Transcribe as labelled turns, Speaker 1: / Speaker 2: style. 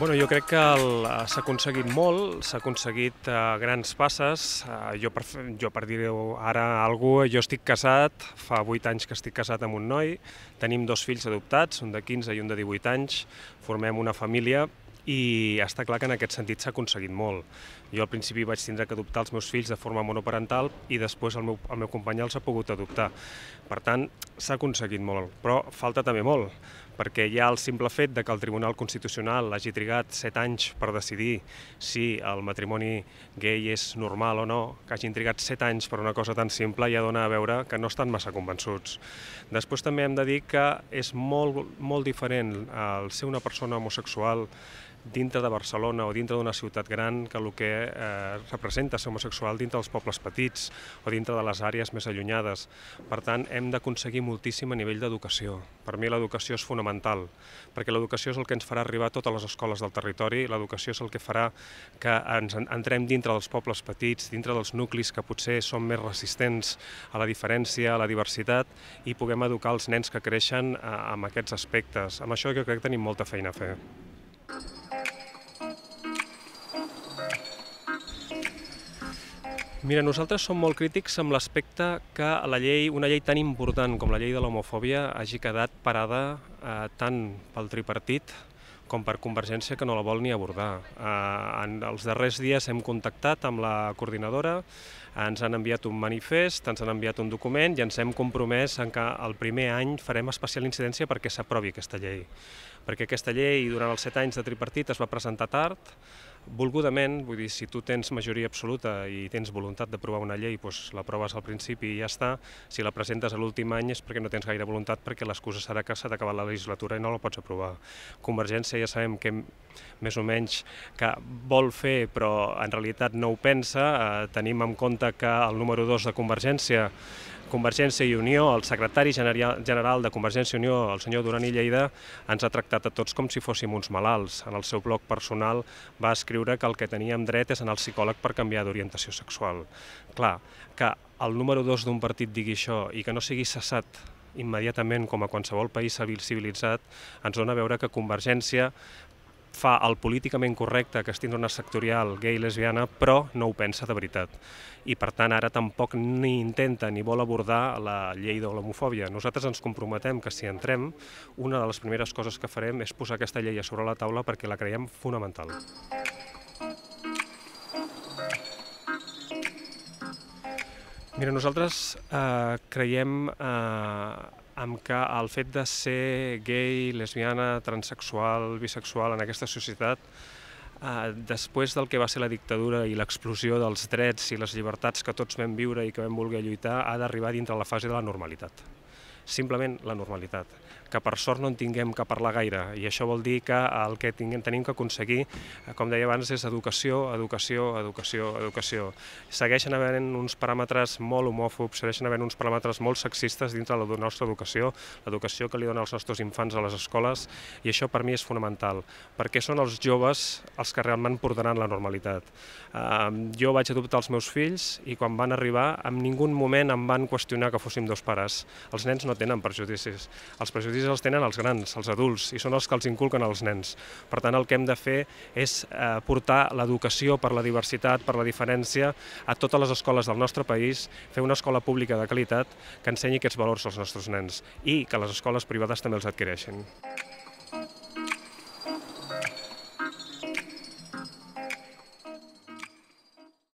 Speaker 1: Bueno, jo crec que eh, s'ha aconseguit molt, s'ha aconseguit eh, grans passes. Eh, jo, per, jo per dir ara algú, jo estic casat, fa 8 anys que estic casat amb un noi, tenim dos fills adoptats, un de 15 i un de 18 anys, formem una família i està clar que en aquest sentit s'ha aconseguit molt. Jo al principi vaig tindre que adoptar els meus fills de forma monoparental i després el meu, el meu company els ha pogut adoptar. Per tant, s'ha aconseguit molt, però falta també molt perquè ja el simple fet de que el Tribunal Constitucional hagi trigat set anys per decidir si el matrimoni gay és normal o no, que hagin trigat set anys per una cosa tan simple, ja dona a veure que no estan massa convençuts. Després també hem de dir que és molt, molt diferent el ser una persona homosexual dintre de Barcelona o dintre d'una ciutat gran que el que eh, representa ser homosexual dintre dels pobles petits o dintre de les àrees més allunyades. Per tant, hem d'aconseguir moltíssim a nivell d'educació. Per mi l'educació és fonamental, perquè l'educació és el que ens farà arribar a totes les escoles del territori, l'educació és el que farà que ens entrem dintre dels pobles petits, dintre dels nuclis que potser són més resistents a la diferència, a la diversitat, i puguem educar els nens que creixen eh, amb aquests aspectes. Amb això jo crec que tenim molta feina a fer. Mira, nosaltres som molt crítics amb l'aspecte que la llei, una llei tan important com la llei de l'homofòbia hagi quedat parada eh, tant pel tripartit com per Convergència que no la vol ni abordar. Eh, en els darrers dies hem contactat amb la coordinadora, ens han enviat un manifest, ens han enviat un document i ens hem compromès en que el primer any farem especial incidència perquè s'aprovi aquesta llei. Perquè aquesta llei durant els set anys de tripartit es va presentar tard, volgudament, vull dir, si tu tens majoria absoluta i tens voluntat d'aprovar una llei, doncs proves al principi i ja està. Si la presentes a l'últim any és perquè no tens gaire voluntat, perquè l'excusa serà que s'ha d'acabar la legislatura i no la pots aprovar. Convergència ja sabem que més o menys que vol fer, però en realitat no ho pensa. Eh, tenim en compte que el número 2 de Convergència Convergència i Unió, el secretari general de Convergència i Unió, el senyor Duran i Lleida, ens ha tractat a tots com si fóssim uns malalts. En el seu blog personal va escriure que el que teníem dret és anar al psicòleg per canviar d'orientació sexual. Clar, que el número dos d'un partit digui això i que no sigui cessat immediatament com a qualsevol país civilitzat ens dona a veure que Convergència fa el políticament correcte, que es tindrà una sectorial gay i lesbiana, però no ho pensa de veritat. I per tant ara tampoc ni intenta ni vol abordar la llei de l'homofòbia. Nosaltres ens comprometem que si entrem, una de les primeres coses que farem és posar aquesta llei a sobre la taula perquè la creiem fonamental. Mira, nosaltres eh, creiem eh, amb que el fet de ser gay, lesbiana, transexual, bisexual en aquesta societat, eh, després del que va ser la dictadura i l'explosió dels drets i les llibertats que tots vam viure i que vam voler lluitar, ha d'arribar dintre la fase de la normalitat simplement la normalitat, que per sort no en tinguem que parlar gaire, i això vol dir que el que tinguem, tenim que aconseguir, eh, com deia abans, és educació, educació, educació, educació. Segueixen havent uns paràmetres molt homòfobs, segueixen havent uns paràmetres molt sexistes dintre de la nostra educació, l'educació que li donen els nostres infants a les escoles, i això per mi és fonamental, perquè són els joves els que realment portaran la normalitat. Jo vaig adoptar els meus fills i quan van arribar, en ningú moment em van qüestionar que fóssim dos pares. Els nens no tenen prejudicis. Els prejudicis els tenen els grans, els adults, i són els que els inculquen als nens. Per tant, el que hem de fer és eh, portar l'educació per la diversitat, per la diferència, a totes les escoles del nostre país, fer una escola pública de qualitat que ensenyi aquests valors als nostres nens i que les escoles privades també els adquireixin.